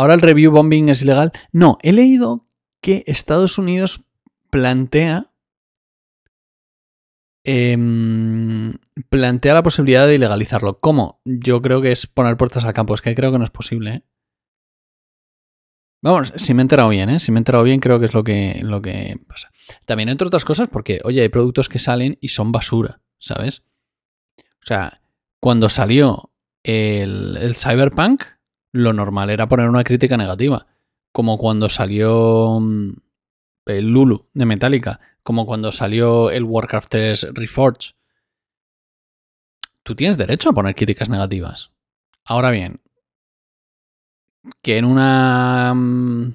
¿Ahora el review bombing es ilegal? No, he leído que Estados Unidos plantea, em, plantea la posibilidad de ilegalizarlo. ¿Cómo? Yo creo que es poner puertas al campo, es que creo que no es posible. ¿eh? Vamos, si me he enterado bien, ¿eh? si me he bien creo que es lo que, lo que pasa. También entre otras cosas porque, oye, hay productos que salen y son basura, ¿sabes? O sea, cuando salió el Cyberpunk, lo normal era poner una crítica negativa. Como cuando salió mm, el Lulu de Metallica, como cuando salió el Warcraft 3 Reforged. Tú tienes derecho a poner críticas negativas. Ahora bien, que en una. Mm,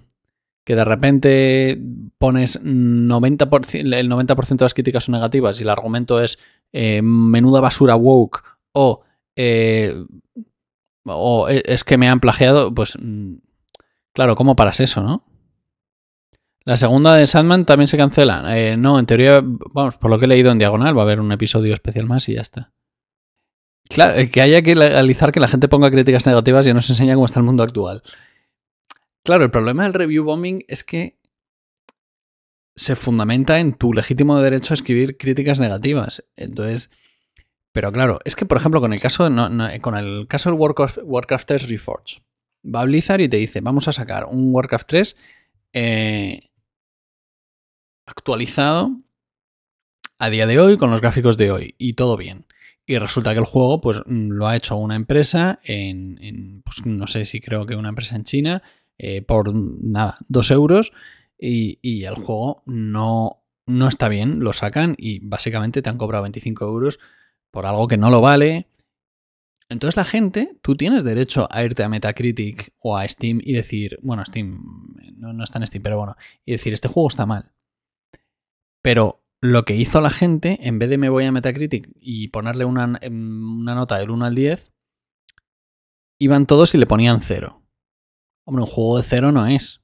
que de repente pones 90%, el 90% de las críticas son negativas y el argumento es eh, menuda basura woke o. Eh, o e, es que me han plagiado, pues mm, claro, ¿cómo paras eso, no? La segunda de Sandman también se cancela. Eh, no, en teoría, vamos, por lo que he leído en diagonal, va a haber un episodio especial más y ya está. Claro, eh, que haya que legalizar que la gente ponga críticas negativas y no se enseña cómo está el mundo actual. Claro, el problema del review bombing es que se fundamenta en tu legítimo derecho a escribir críticas negativas. Entonces, pero claro, es que por ejemplo con el caso, eh, con el caso del Warcraft, 3 Reforged, va a Blizzard y te dice, vamos a sacar un Warcraft 3 eh, actualizado a día de hoy, con los gráficos de hoy, y todo bien. Y resulta que el juego pues, mm, lo ha hecho una empresa en, pues, no sé si creo que una empresa en China, eh, por mm, nada, dos euros, y, el juego no, no está bien, lo sacan y básicamente te han cobrado 25 euros por algo que no lo vale. Entonces la gente, tú tienes derecho a irte a Metacritic o a Steam y decir, bueno, Steam, no, está en Steam, pero bueno, y decir, este juego está mal. Pero lo que hizo la gente, en vez de me voy a Metacritic y ponerle una, em, una nota del 1 al 10, iban todos y le ponían 0. Hombre, un juego de 0 no es.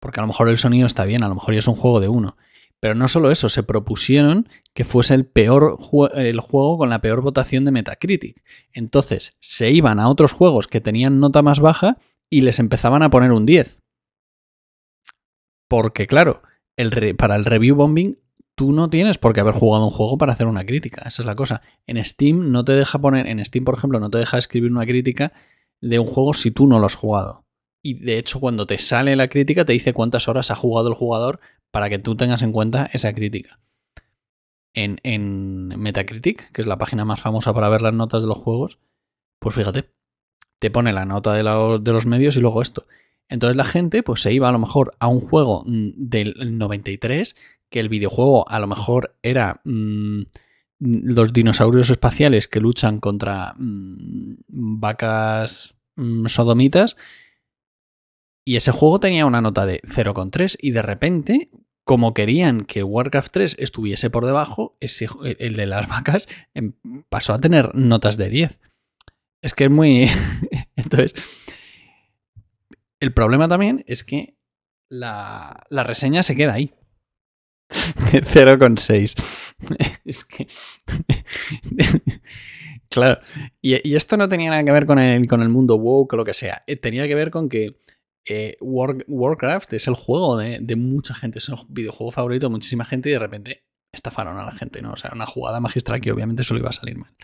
Porque a lo mejor el sonido está bien, a lo mejor ya es un juego de 1. Pero no solo eso, se propusieron que fuese el peor el juego con la peor votación de Metacritic. Entonces, se iban a otros juegos que tenían nota más baja y les empezaban a poner un 10. Porque claro, para el review bombing tú no tienes por qué haber jugado un juego para hacer una crítica, esa es la cosa. En Steam no te deja poner, en Steam por ejemplo, no te deja escribir una crítica de un juego si tú no lo has jugado. Y de hecho cuando te sale la crítica te dice cuántas horas ha jugado el jugador para que tú tengas en cuenta esa crítica. En, Metacritic, que es la página más famosa para ver las notas de los juegos, pues fíjate, te pone la nota de, los medios y luego esto. Entonces la gente pues se iba a lo mejor a un juego mm, del 93, que el videojuego a lo mejor era mm, los dinosaurios espaciales que luchan contra mm, vacas sodomitas, y ese juego tenía una nota de 0,3 y de repente como querían que Warcraft 3 estuviese por debajo, el de las vacas em, pasó a tener notas de 10. Es que es muy... Entonces, el problema también es que la, reseña se queda ahí. 0,6. Es que... Claro. Y, esto no tenía nada que ver con el, con el mundo woke o lo que sea. Eh, tenía que ver con que eh, Warcraft es el juego de, mucha gente, es el videojuego favorito de muchísima gente y de repente estafaron a la gente, ¿no? O sea, una jugada magistral que obviamente solo iba a salir mal.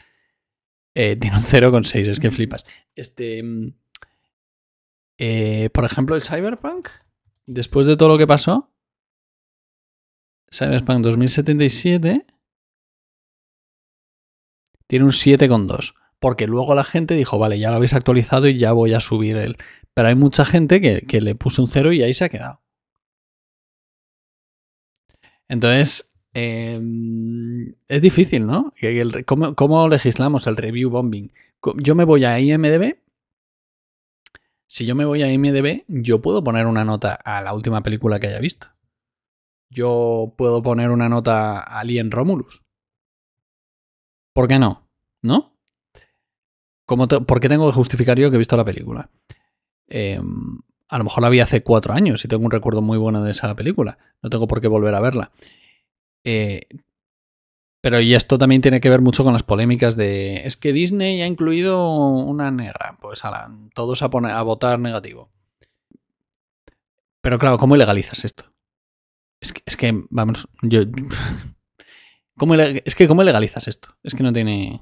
Eh, tiene un 0,6, es que flipas. Este. Mm, eh, por ejemplo, el Cyberpunk, después de todo lo que pasó, Cyberpunk 2077 tiene un 7,2 porque luego la gente dijo, vale, ya lo habéis actualizado y ya voy a subir él. Pero hay mucha gente que, le puso un cero y ahí se ha quedado. Entonces, em, es difícil, ¿no? ¿Cómo, ¿Cómo, legislamos el review bombing? Yo me voy a IMDB. Si yo me voy a IMDB, yo puedo poner una nota a la última película que haya visto. Yo puedo poner una nota a Alien Romulus. ¿Por qué no? ¿No? ¿Por qué tengo que justificar yo que he visto la película? Em, a lo mejor la vi hace cuatro años y tengo un recuerdo muy bueno de esa película. No tengo por qué volver a verla. Eh, pero y esto también tiene que ver mucho con las polémicas de... Es que Disney ha incluido una negra. Pues a todos a, poner, a votar negativo. Pero claro, ¿cómo legalizas esto? Es que, vamos, yo... ¿cómo, es que ¿cómo ilegalizas esto? Es que no tiene...